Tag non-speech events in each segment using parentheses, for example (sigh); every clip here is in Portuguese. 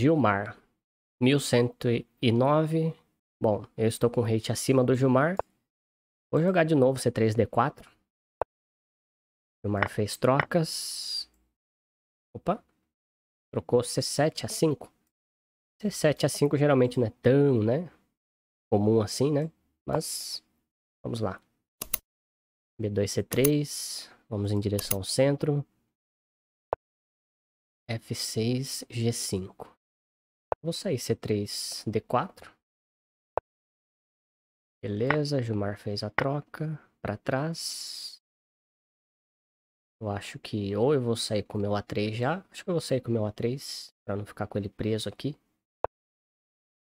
Gilmar, 1109. Bom, eu estou com rate acima do Gilmar. Vou jogar de novo C3-D4. Gilmar fez trocas. Opa. Trocou C7 a 5. C7 a 5 geralmente não é tão, né? Comum assim, né? Mas vamos lá. B2, C3. Vamos em direção ao centro. F6, G5. Vou sair C3, D4. Beleza, Gilmar fez a troca para trás. Eu acho que ou eu vou sair com o meu A3 já. Acho que eu vou sair com o meu A3 para não ficar com ele preso aqui.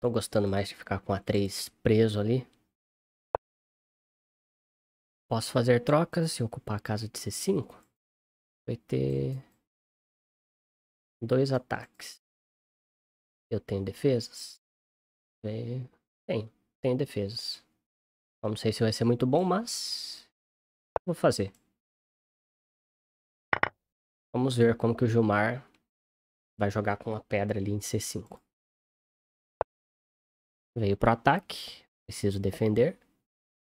Tô gostando mais de ficar com o A3 preso ali. Posso fazer trocas e ocupar a casa de C5? Vai ter dois ataques. Eu tenho defesas? Tem, é, tem defesas. Não sei se vai ser muito bom, mas... Vou fazer. Vamos ver como que o Gilmar vai jogar com a pedra ali em C5. Veio pro ataque. Preciso defender.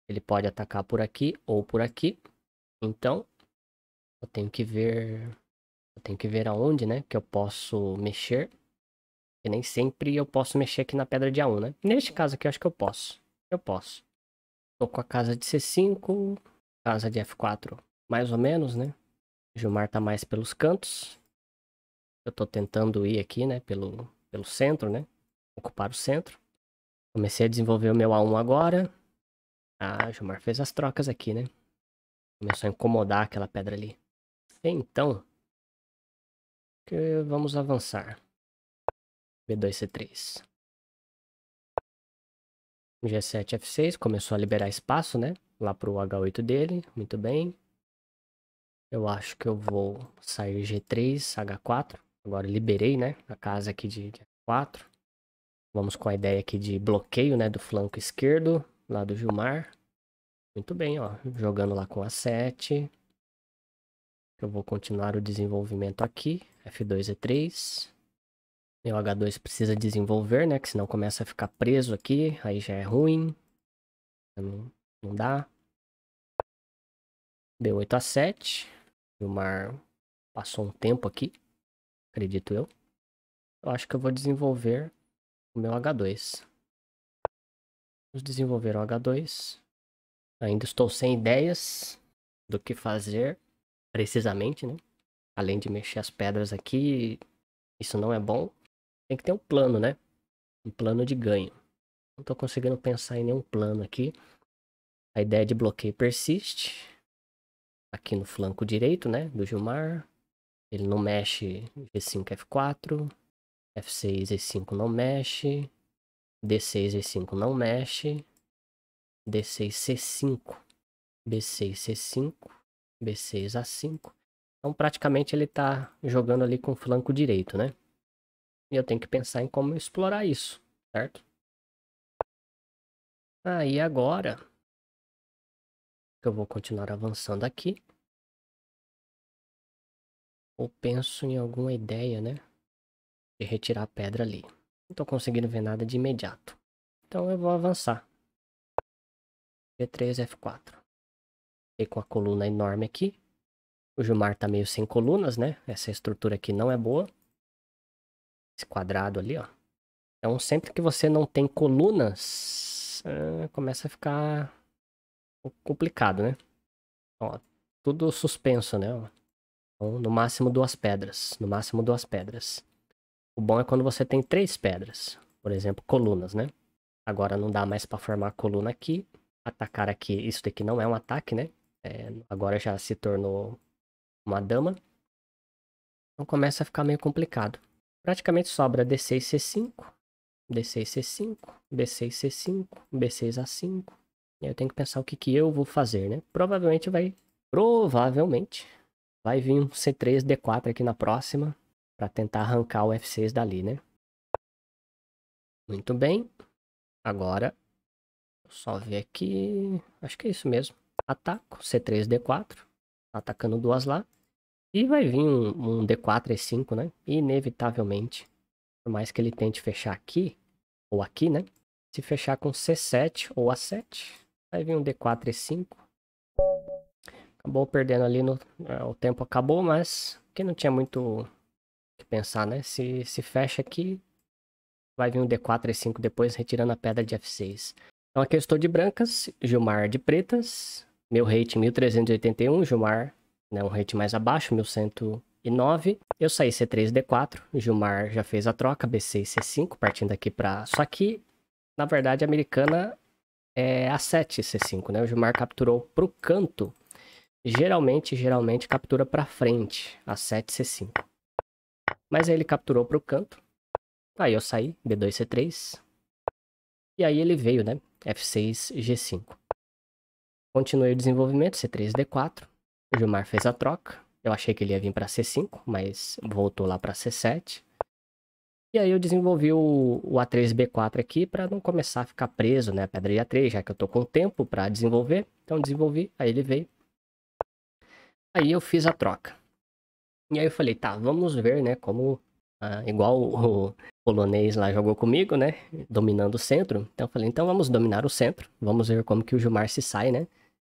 Ele pode atacar por aqui ou por aqui. Então, eu tenho que ver... Eu tenho que ver aonde, né? Que eu posso mexer. Porque nem sempre eu posso mexer aqui na pedra de A1, né? Neste caso aqui, eu acho que eu posso. Eu posso. Tô com a casa de C5, casa de F4, mais ou menos, né? Gilmar tá mais pelos cantos. Eu tô tentando ir aqui, né? Pelo, pelo centro, né? Ocupar o centro. Comecei a desenvolver o meu A1 agora. Ah, Gilmar fez as trocas aqui, né? Começou a incomodar aquela pedra ali. Então, vamos avançar. B2C3. G7, F6, começou a liberar espaço, né? Lá pro H8 dele, muito bem. Eu acho que eu vou sair G3, H4. Agora liberei, né? A casa aqui de F4. Vamos com a ideia aqui de bloqueio, né? Do flanco esquerdo, lá do Gilmar. Muito bem, ó. Jogando lá com A7. Eu vou continuar o desenvolvimento aqui. F2, E3. Meu H2 precisa desenvolver, né? Que senão começa a ficar preso aqui, aí já é ruim. Não, não dá. B8 a 7. O mar passou um tempo aqui, acredito eu. Eu acho que eu vou desenvolver o meu H2. Vamos desenvolver o H2. Ainda estou sem ideias do que fazer precisamente, né? Além de mexer as pedras aqui, isso não é bom. Tem que ter um plano, né? Um plano de ganho. Não estou conseguindo pensar em nenhum plano aqui. A ideia de bloqueio persiste. Aqui no flanco direito, né? Do Gilmar. Ele não mexe G5, F4. F6, E5 não mexe. D6, E5 não mexe. D6, C5. B6, C5. B6, A5. Então praticamente ele está jogando ali com o flanco direito, né? E eu tenho que pensar em como explorar isso, certo? Aí agora, eu vou continuar avançando aqui. Ou penso em alguma ideia, né? De retirar a pedra ali. Não estou conseguindo ver nada de imediato. Então eu vou avançar. G3, F4. Fiquei com a coluna enorme aqui. O Gilmar tá meio sem colunas, né? Essa estrutura aqui não é boa. Esse quadrado ali, ó. Então, sempre que você não tem colunas, é, começa a ficar complicado, né? Ó, tudo suspenso, né? Então, no máximo duas pedras. No máximo duas pedras. O bom é quando você tem três pedras. Por exemplo, colunas, né? Agora não dá mais para formar coluna aqui. Atacar aqui. Isso daqui não é um ataque, né? É, agora já se tornou uma dama. Então começa a ficar meio complicado. Praticamente sobra D6, C5, D6, C5, B6, C5, B6, A5. E aí eu tenho que pensar o que, que eu vou fazer, né? Provavelmente vai... Provavelmente vai vir um C3, D4 aqui na próxima para tentar arrancar o F6 dali, né? Muito bem. Agora, só ver aqui... Acho que é isso mesmo. Ataco, C3, D4. Tá atacando duas lá. E vai vir um, um D4 e 5, né? Inevitavelmente. Por mais que ele tente fechar aqui, ou aqui, né? Se fechar com C7 ou A7, vai vir um D4 e 5. Acabou perdendo ali, no, é, o tempo acabou, mas que não tinha muito o que pensar, né? Se, se fecha aqui, vai vir um D4 e 5 depois, retirando a pedra de F6. Então aqui eu estou de brancas, Gilmar de pretas, meu rate 1381, Gilmar né, um rate mais abaixo, 1109. Eu saí C3, D4, Gilmar já fez a troca, B6, C5, partindo aqui para... Só que, na verdade, a americana é A7, C5, né? O Gilmar capturou pro canto. Geralmente, geralmente captura para frente, A7, C5. Mas aí ele capturou pro canto. Aí eu saí, B2, C3. E aí ele veio, né? F6, G5. Continuei o desenvolvimento, C3, D4. O Gilmar fez a troca. Eu achei que ele ia vir para C5, mas voltou lá para C7. E aí eu desenvolvi o, o A3-B4 aqui para não começar a ficar preso, né? A pedra de A3, já que eu tô com tempo para desenvolver. Então desenvolvi, aí ele veio. Aí eu fiz a troca. E aí eu falei, tá, vamos ver, né, como... Ah, igual o polonês lá jogou comigo, né, dominando o centro. Então eu falei, então vamos dominar o centro, vamos ver como que o Gilmar se sai, né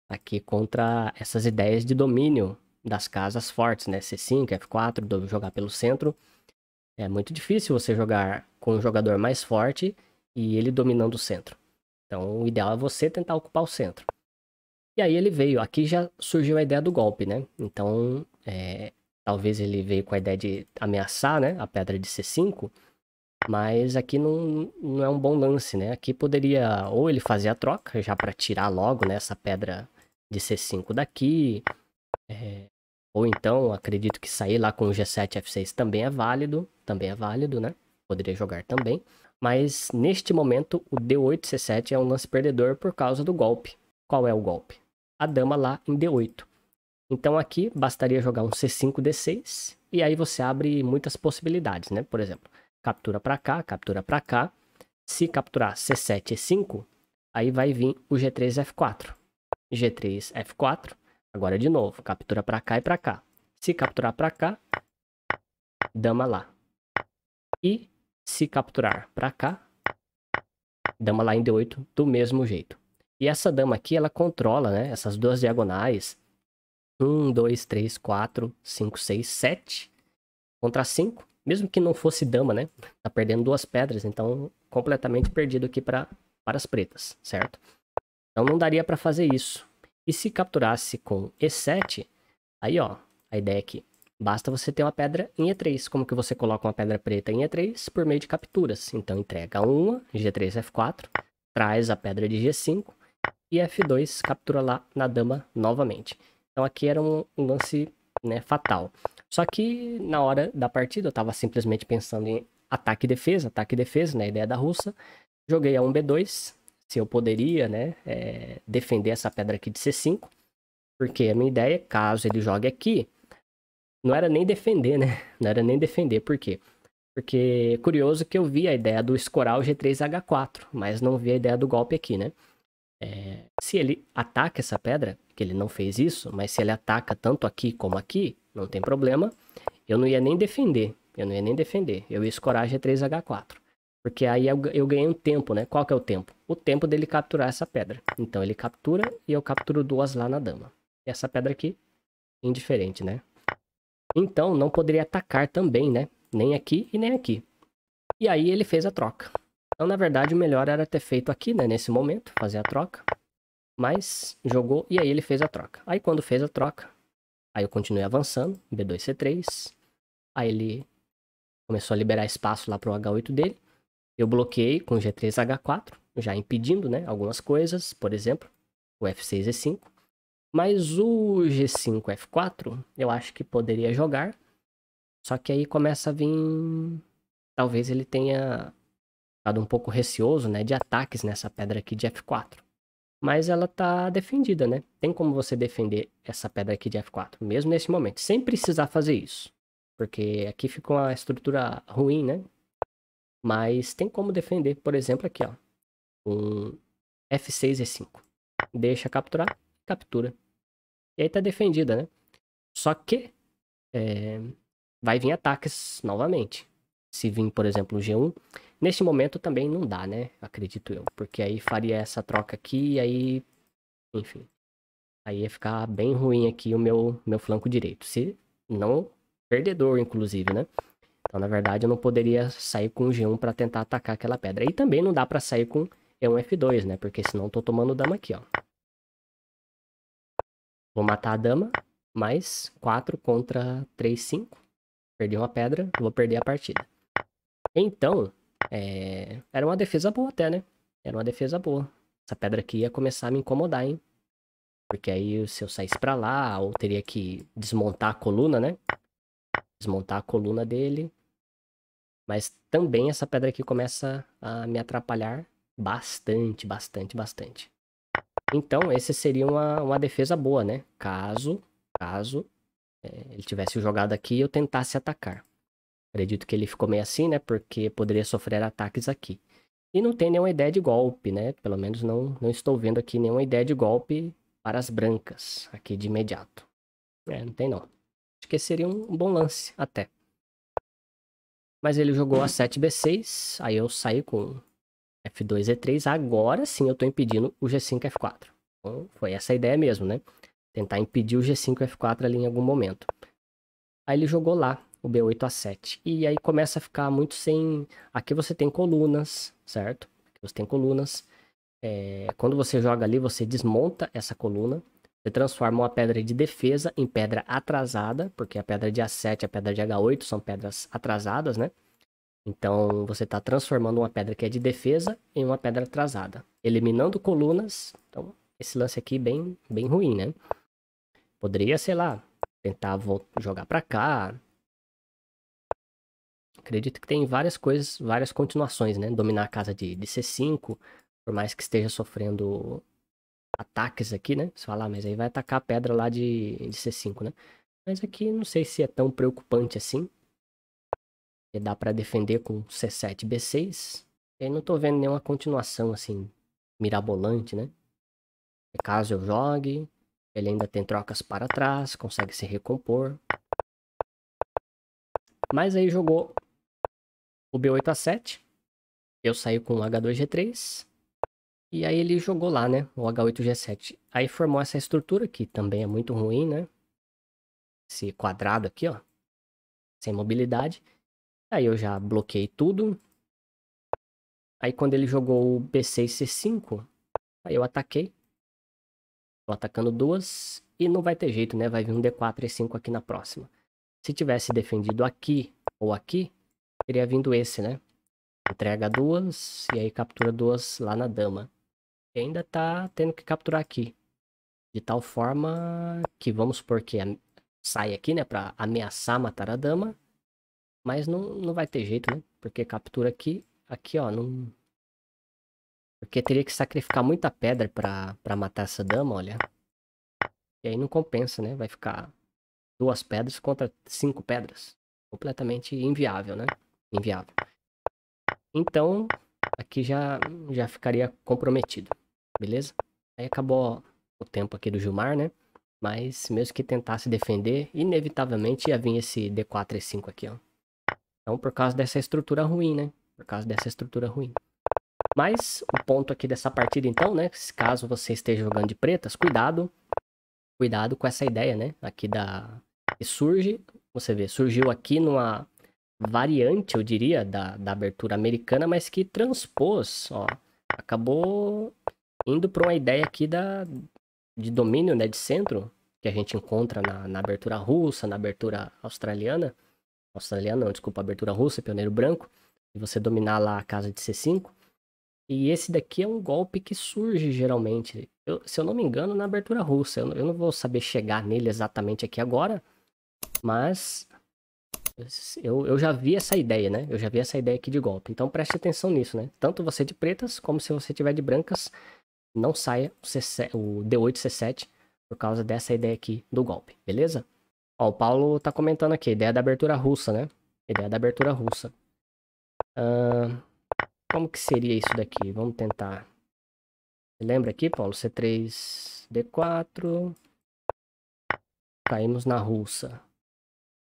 aqui contra essas ideias de domínio das casas fortes, né? C5, F4, do, jogar pelo centro. É muito difícil você jogar com um jogador mais forte e ele dominando o centro. Então, o ideal é você tentar ocupar o centro. E aí ele veio, aqui já surgiu a ideia do golpe, né? Então, é, talvez ele veio com a ideia de ameaçar né, a pedra de C5, mas aqui não, não é um bom lance, né? Aqui poderia ou ele fazer a troca já para tirar logo né, essa pedra de ser 5 daqui. É, ou então, acredito que sair lá com o G7 F6 também é válido. Também é válido, né? Poderia jogar também. Mas neste momento, o D8 C7 é um lance perdedor por causa do golpe. Qual é o golpe? A dama lá em D8. Então aqui bastaria jogar um C5 D6 e aí você abre muitas possibilidades, né? Por exemplo, captura para cá, captura para cá. Se capturar C7 E5, aí vai vir o G3 F4. G3, F4. Agora de novo, captura para cá e para cá. Se capturar para cá, dama lá. E se capturar para cá, dama lá em D8 do mesmo jeito. E essa dama aqui, ela controla, né, essas duas diagonais. 1, 2, 3, 4, 5, 6, 7 contra 5. Mesmo que não fosse dama, né? Tá perdendo duas pedras, então completamente perdido aqui pra, para as pretas, certo? Então não daria para fazer isso. E se capturasse com E7, aí ó, a ideia é que basta você ter uma pedra em E3. Como que você coloca uma pedra preta em E3? Por meio de capturas. Então entrega uma, G3, F4, traz a pedra de G5 e F2 captura lá na dama novamente. Então aqui era um, um lance né, fatal. Só que na hora da partida eu estava simplesmente pensando em ataque e defesa, ataque e defesa, né, ideia da russa. Joguei a 1B2, se eu poderia, né, é, defender essa pedra aqui de C5, porque a minha ideia é caso ele jogue aqui, não era nem defender, né? (laughs) Não era nem defender, por quê? Porque curioso que eu vi a ideia do escorar o G3H4, mas não vi a ideia do golpe aqui, né? É, se ele ataca essa pedra, que ele não fez isso, mas se ele ataca tanto aqui como aqui, não tem problema. Eu não ia nem defender, eu não ia nem defender. Eu ia escorar G3H4. Porque aí eu, eu ganhei um tempo, né? Qual que é o tempo? O tempo dele capturar essa pedra. Então ele captura e eu capturo duas lá na dama. E essa pedra aqui, indiferente, né? Então não poderia atacar também, né? Nem aqui e nem aqui. E aí ele fez a troca. Então, na verdade, o melhor era ter feito aqui, né? Nesse momento, fazer a troca. Mas jogou e aí ele fez a troca. Aí quando fez a troca, aí eu continuei avançando, B2, C3. Aí ele começou a liberar espaço lá pro H8 dele. Eu bloqueei com G3H4, já impedindo né, algumas coisas, por exemplo, o F6 e 5. Mas o G5 F4 eu acho que poderia jogar. Só que aí começa a vir. Talvez ele tenha ficado um pouco receoso né, de ataques nessa pedra aqui de F4. Mas ela tá defendida, né? Tem como você defender essa pedra aqui de F4, mesmo nesse momento, sem precisar fazer isso. Porque aqui ficou uma estrutura ruim, né? Mas tem como defender, por exemplo, aqui, ó. Um F6 E5. Deixa capturar, captura. E aí tá defendida, né? Só que é, vai vir ataques novamente. Se vir, por exemplo, o G1, neste momento também não dá, né? Acredito eu. Porque aí faria essa troca aqui e aí. Enfim. Aí ia ficar bem ruim aqui o meu, meu flanco direito. Se não. Perdedor, inclusive, né? Então, na verdade, eu não poderia sair com G1 para tentar atacar aquela pedra. E também não dá para sair com E1, F2, né? Porque senão eu tô tomando dama aqui, ó. Vou matar a dama, mais 4 contra 3, 5. Perdi uma pedra, vou perder a partida. Então, é... era uma defesa boa até, né? Era uma defesa boa. Essa pedra aqui ia começar a me incomodar, hein? Porque aí se eu saísse pra lá, ou teria que desmontar a coluna, né? Desmontar a coluna dele. Mas também essa pedra aqui começa a me atrapalhar bastante, bastante, bastante. Então, esse seria uma, uma defesa boa, né? Caso, caso é, ele tivesse jogado aqui e eu tentasse atacar. Acredito que ele ficou meio assim, né? Porque poderia sofrer ataques aqui. E não tem nenhuma ideia de golpe, né? Pelo menos não, não estou vendo aqui nenhuma ideia de golpe para as brancas aqui de imediato. É, não tem não. Acho que seria um bom lance até. Mas ele jogou A7, B6. Aí eu saí com F2, E3. Agora sim eu tô impedindo o G5, F4. Então, foi essa a ideia mesmo, né? Tentar impedir o G5, F4 ali em algum momento. Aí ele jogou lá, o B8, A7. E aí começa a ficar muito sem... Aqui você tem colunas, certo? Aqui você tem colunas. É... Quando você joga ali, você desmonta essa coluna. Você transforma uma pedra de defesa em pedra atrasada, porque a pedra de A7 e a pedra de H8 são pedras atrasadas, né? Então você está transformando uma pedra que é de defesa em uma pedra atrasada, eliminando colunas. Então esse lance aqui bem bem ruim, né? Poderia, sei lá, tentar jogar para cá. Acredito que tem várias coisas, várias continuações, né? Dominar a casa de, de C5, por mais que esteja sofrendo ataques aqui, né? Se falar, ah, mas aí vai atacar a pedra lá de, de C5, né? Mas aqui não sei se é tão preocupante assim. E dá para defender com C7, B6. E aí não tô vendo nenhuma continuação assim mirabolante, né? E caso eu jogue, ele ainda tem trocas para trás, consegue se recompor. Mas aí jogou o B8 a 7. Eu saí com H2G3. E aí ele jogou lá, né? O H8G7. Aí formou essa estrutura que também é muito ruim, né? Esse quadrado aqui, ó. Sem mobilidade. Aí eu já bloqueei tudo. Aí quando ele jogou o B6C5, aí eu ataquei. Tô atacando duas. E não vai ter jeito, né? Vai vir um D4 e 5 aqui na próxima. Se tivesse defendido aqui ou aqui, teria vindo esse, né? Entrega duas e aí captura duas lá na dama ainda tá tendo que capturar aqui. De tal forma que vamos supor que sai aqui, né? Pra ameaçar matar a dama. Mas não, não vai ter jeito, né? Porque captura aqui. Aqui, ó, não... Porque teria que sacrificar muita pedra pra, pra matar essa dama, olha. E aí não compensa, né? Vai ficar duas pedras contra cinco pedras. Completamente inviável, né? Inviável. Então, aqui já, já ficaria comprometido beleza? Aí acabou o tempo aqui do Gilmar, né? Mas mesmo que tentasse defender, inevitavelmente ia vir esse D4 e 5 aqui, ó. Então por causa dessa estrutura ruim, né? Por causa dessa estrutura ruim. Mas o ponto aqui dessa partida então, né? Caso você esteja jogando de pretas, cuidado. Cuidado com essa ideia, né? Aqui da... Que surge, você vê, surgiu aqui numa variante, eu diria, da, da abertura americana, mas que transpôs, ó. Acabou indo para uma ideia aqui da, de domínio, né, de centro, que a gente encontra na, na abertura russa, na abertura australiana, australiana não, desculpa, abertura russa, pioneiro branco, e você dominar lá a casa de C5. E esse daqui é um golpe que surge geralmente, eu, se eu não me engano, na abertura russa. Eu, eu não vou saber chegar nele exatamente aqui agora, mas eu, eu já vi essa ideia, né? Eu já vi essa ideia aqui de golpe. Então preste atenção nisso, né? Tanto você de pretas como se você tiver de brancas, não saia o, C7, o D8 C7 por causa dessa ideia aqui do golpe, beleza? Ó, o Paulo tá comentando aqui, ideia da abertura russa, né? Ideia da abertura russa. Uh, como que seria isso daqui? Vamos tentar. Lembra aqui, Paulo? C3, D4. Caímos na russa.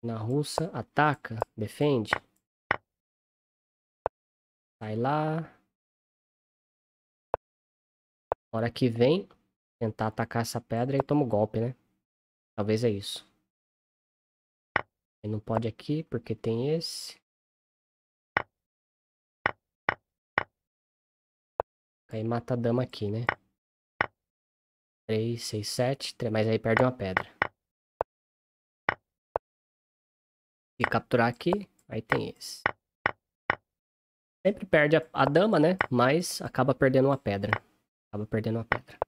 Na russa, ataca, defende. Sai lá, hora que vem, tentar atacar essa pedra e toma o um golpe, né? Talvez é isso. Ele não pode aqui, porque tem esse. Aí mata a dama aqui, né? 3, 6, 7, 3, mas aí perde uma pedra. E capturar aqui, aí tem esse. Sempre perde a, a dama, né? Mas acaba perdendo uma pedra acaba perdendo a pedra